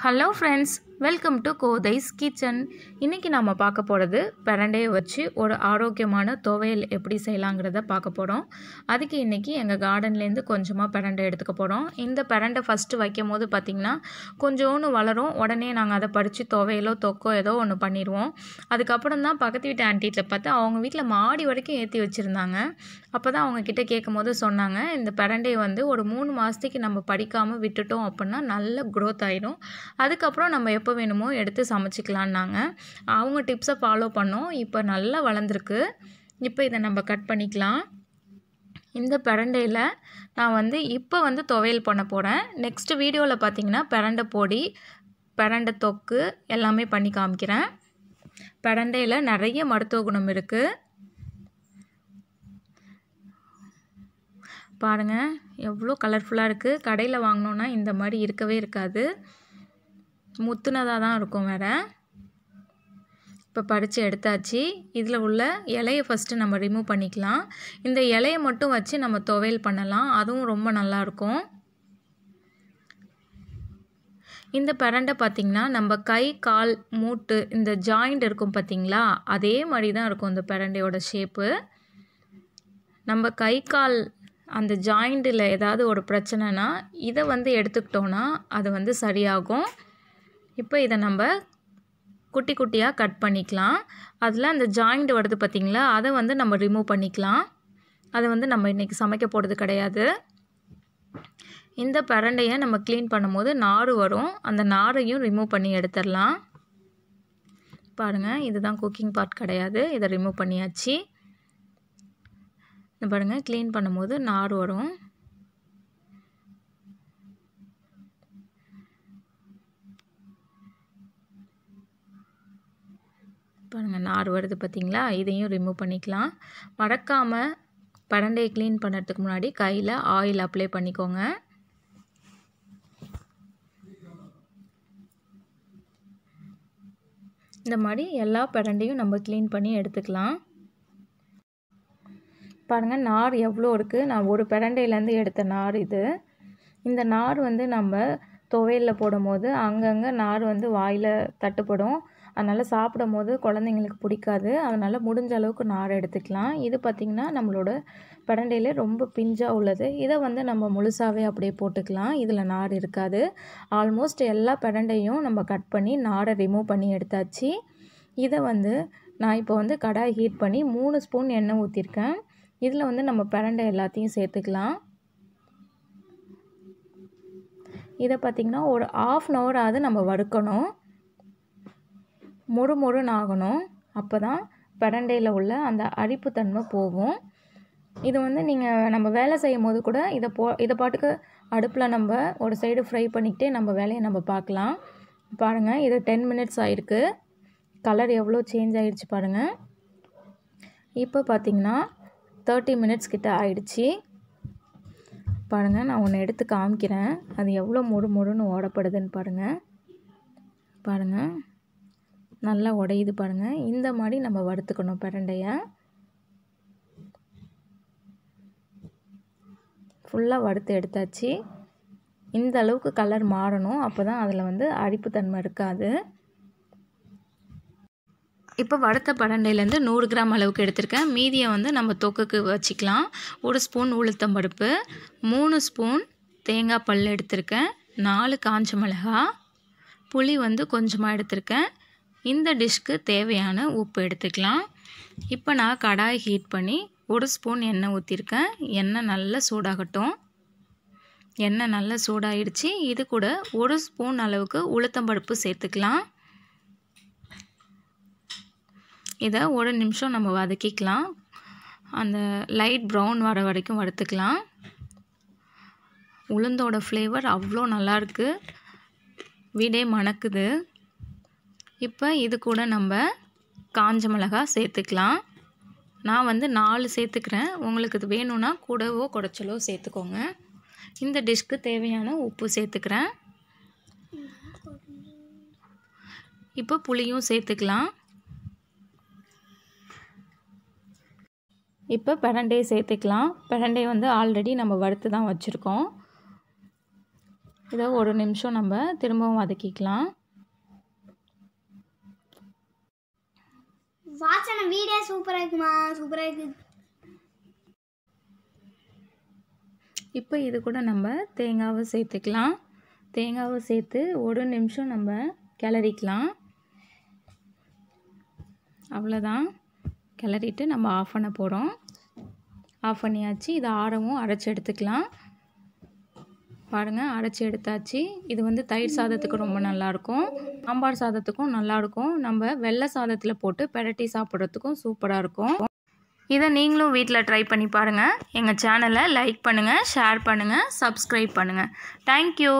Hello friends, welcome to Kothai's kitchen இன்றைக்கி நாம் பார்க்க போகிறது பிரண்டையை வச்சு ஒரு ஆரோக்கியமான துவையல் எப்படி செய்யலாங்கிறத பார்க்க போகிறோம் அதுக்கு இன்றைக்கி எங்கள் கார்டன்லேருந்து கொஞ்சமாக பிரண்டை எடுத்துக்க போகிறோம் இந்த பிரண்டை ஃபஸ்ட்டு வைக்கும் போது பார்த்திங்கன்னா கொஞ்சோன்னு வளரும் உடனே நாங்கள் அதை பறித்து துவையலோ தொக்கோ ஏதோ ஒன்று பண்ணிடுவோம் அதுக்கப்புறம் தான் பக்கத்து வீட்டு ஆண்டிகிட்ட பார்த்து அவங்க வீட்டில் மாடி வரைக்கும் ஏற்றி வச்சுருந்தாங்க அப்போ தான் அவங்கக்கிட்ட கேட்கும் போது சொன்னாங்க இந்த பிரண்டையை வந்து ஒரு மூணு மாதத்துக்கு நம்ம படிக்காமல் விட்டுட்டோம் அப்படின்னா நல்ல க்ரோத் ஆகிடும் அதுக்கப்புறம் நம்ம எப்போ எப்போ வேணுமோ எடுத்து சமைச்சிக்கலான்னாங்க அவங்க டிப்ஸை ஃபாலோ பண்ணோம் இப்போ நல்லா வளர்ந்துருக்கு இப்போ இதை நம்ம கட் பண்ணிக்கலாம் இந்த பிரண்டையில் நான் வந்து இப்போ வந்து துவையல் பண்ண போகிறேன் நெக்ஸ்ட் வீடியோவில் பார்த்தீங்கன்னா பிரண்டை பொடி பிரண்டை தொக்கு எல்லாமே பண்ணி காமிக்கிறேன் பிரண்டையில் நிறைய மருத்துவ குணம் இருக்குது பாருங்கள் எவ்வளோ கலர்ஃபுல்லாக இருக்குது கடையில் வாங்கினோன்னா இந்த மாதிரி இருக்கவே இருக்காது முத்துனதாக தான் இருக்கும் வேறு இப்போ படித்து எடுத்தாச்சு இதில் உள்ள இலையை ஃபஸ்ட்டு நம்ம ரிமூவ் பண்ணிக்கலாம் இந்த இலையை மட்டும் வச்சு நம்ம துவையல் பண்ணலாம் அதுவும் ரொம்ப நல்லாயிருக்கும் இந்த பரண்டை பார்த்திங்கன்னா நம்ம கை கால் மூட்டு இந்த ஜாயிண்ட் இருக்கும் பார்த்திங்களா அதே மாதிரி தான் இருக்கும் இந்த பரண்டையோட ஷேப்பு நம்ம கை கால் அந்த ஜாயிண்டில் ஏதாவது ஒரு பிரச்சனைனா இதை வந்து எடுத்துக்கிட்டோன்னா அது வந்து சரியாகும் இப்போ இதை நம்ம குட்டி குட்டியாக கட் பண்ணிக்கலாம் அதில் அந்த ஜாயிண்ட் வருது பார்த்திங்களா அதை வந்து நம்ம ரிமூவ் பண்ணிக்கலாம் அதை வந்து நம்ம இன்றைக்கி சமைக்க போகிறது கிடையாது இந்த பரண்டையை நம்ம க்ளீன் பண்ணும்போது நார் வரும் அந்த நாரையும் ரிமூவ் பண்ணி எடுத்துடலாம் பாருங்கள் இதுதான் குக்கிங் பார்ட் கிடையாது இதை ரிமூவ் பண்ணியாச்சு பாருங்கள் க்ளீன் பண்ணும்போது நார் வரும் பாருங்கள் நார் வருது பார்த்திங்களா இதையும் ரிமூவ் பண்ணிக்கலாம் மறக்காமல் பரண்டையை க்ளீன் பண்ணுறதுக்கு முன்னாடி கையில் ஆயில் அப்ளை பண்ணிக்கோங்க இந்த மாதிரி எல்லா பரண்டையும் நம்ம க்ளீன் பண்ணி எடுத்துக்கலாம் பாருங்கள் நார் எவ்வளோ இருக்குது நான் ஒரு பிரண்டையிலேருந்து எடுத்த நார் இது இந்த நார் வந்து நம்ம துவையலில் போடும்போது அங்கங்கே நார் வந்து வாயில் தட்டுப்படும் அதனால் சாப்பிடும் போது குழந்தைங்களுக்கு பிடிக்காது அதனால் முடிஞ்ச அளவுக்கு நார் எடுத்துக்கலாம் இது பார்த்திங்கன்னா நம்மளோட பிரண்டையில் ரொம்ப பிஞ்சாக உள்ளது இதை வந்து நம்ம முழுசாகவே அப்படியே போட்டுக்கலாம் இதில் நார் இருக்காது ஆல்மோஸ்ட் எல்லா பிரண்டையும் நம்ம கட் பண்ணி நாரை ரிமூவ் பண்ணி எடுத்தாச்சு இதை வந்து நான் இப்போ வந்து கடாய் ஹீட் பண்ணி மூணு ஸ்பூன் எண்ணெய் ஊற்றிருக்கேன் இதில் வந்து நம்ம பிரண்டை எல்லாத்தையும் சேர்த்துக்கலாம் இதை பார்த்திங்கன்னா ஒரு ஆஃப் அன் ஹவராது நம்ம வறுக்கணும் மொறு ஆகணும் அப்போ தான் பிரண்டையில் உள்ள அந்த அரிப்புத்தன்மை போகும் இது வந்து நீங்கள் நம்ம வேலை செய்யும் போது கூட இதை போ இதை பாட்டுக்கு அடுப்பில் நம்ம ஒரு சைடு ஃப்ரை பண்ணிக்கிட்டே நம்ம வேலையை நம்ம பார்க்கலாம் பாருங்கள் இது டென் மினிட்ஸ் ஆகிருக்கு கலர் எவ்வளோ சேஞ்ச் ஆகிடுச்சு பாருங்கள் இப்போ பார்த்திங்கன்னா தேர்ட்டி மினிட்ஸ் கிட்ட ஆயிடுச்சு பாருங்கள் நான் ஒன்று எடுத்து காமிக்கிறேன் அது எவ்வளோ முறு முறுன்னு ஓடப்படுதுன்னு பாருங்கள் பாருங்கள் நல்லா உடையுது பாருங்கள் இந்த மாதிரி நம்ம வறுத்துக்கணும் பரண்டையை ஃபுல்லாக வறுத்து எடுத்தாச்சு இந்த அளவுக்கு கலர் மாறணும் அப்போ தான் அதில் வந்து அடிப்புத்தன்மை இருக்காது இப்போ வறுத்த பரண்டையிலேருந்து நூறு கிராம் அளவுக்கு எடுத்திருக்கேன் மீதியை வந்து நம்ம தொக்குக்கு வச்சுக்கலாம் ஒரு ஸ்பூன் உளுத்தம் பருப்பு மூணு ஸ்பூன் தேங்காய் பல் எடுத்திருக்கேன் நாலு காஞ்ச மிளகா புளி வந்து கொஞ்சமாக எடுத்திருக்கேன் இந்த டிஷ்க்கு தேவையான உப்பு எடுத்துக்கலாம் இப்போ நான் கடாய் ஹீட் பண்ணி ஒரு ஸ்பூன் எண்ணெய் ஊற்றிருக்கேன் எண்ணெய் நல்லா சூடாகட்டும் எண்ணெய் நல்லா சூடாயிடுச்சு இது கூட ஒரு ஸ்பூன் அளவுக்கு உளுத்தம்பருப்பு சேர்த்துக்கலாம் இதை ஒரு நிமிஷம் நம்ம வதக்கிக்கலாம் அந்த லைட் ப்ரௌன் வர வரைக்கும் வறுத்துக்கலாம் உளுந்தோட ஃப்ளேவர் அவ்வளோ நல்லாயிருக்கு வீடே மணக்குது இப்போ இது கூட நம்ம காஞ்ச மிளகா சேர்த்துக்கலாம் நான் வந்து நாலு சேர்த்துக்கிறேன் உங்களுக்கு இது வேணும்னா கூடவோ குடைச்சலோ சேர்த்துக்கோங்க இந்த டிஷ்க்கு தேவையான உப்பு சேர்த்துக்கிறேன் இப்போ புளியும் சேர்த்துக்கலாம் இப்போ பெரண்டே சேர்த்துக்கலாம் பிரண்டை வந்து ஆல்ரெடி நம்ம வறுத்து தான் வச்சுருக்கோம் இதை ஒரு நிமிஷம் நம்ம திரும்பவும் வதக்கிக்கலாம் வாட்சன வீடியோ சூப்பராக இருக்குமா சூப்பராக இருக்கு இப்போ இது கூட நம்ம தேங்காவை சேர்த்துக்கலாம் தேங்காவை சேர்த்து ஒரு நிமிஷம் நம்ம கிளறிக்கலாம் அவ்வளோதான் கிளறிட்டு நம்ம ஆஃப் பண்ண போகிறோம் ஆஃப் பண்ணியாச்சு இதை ஆரமும் அரைச்சி எடுத்துக்கலாம் பாருங்கள் அரைச்சி எடுத்தாச்சு இது வந்து தயிர் சாதத்துக்கு ரொம்ப நல்லாயிருக்கும் சாம்பார் சாதத்துக்கும் நல்லாயிருக்கும் நம்ம வெள்ளை சாதத்தில் போட்டு பெரட்டி சாப்பிட்றதுக்கும் சூப்பராக இருக்கும் இதை நீங்களும் வீட்டில் ட்ரை பண்ணி பாருங்கள் எங்கள் சேனலை லைக் பண்ணுங்கள் ஷேர் பண்ணுங்கள் சப்ஸ்கிரைப் பண்ணுங்கள் தேங்க்யூ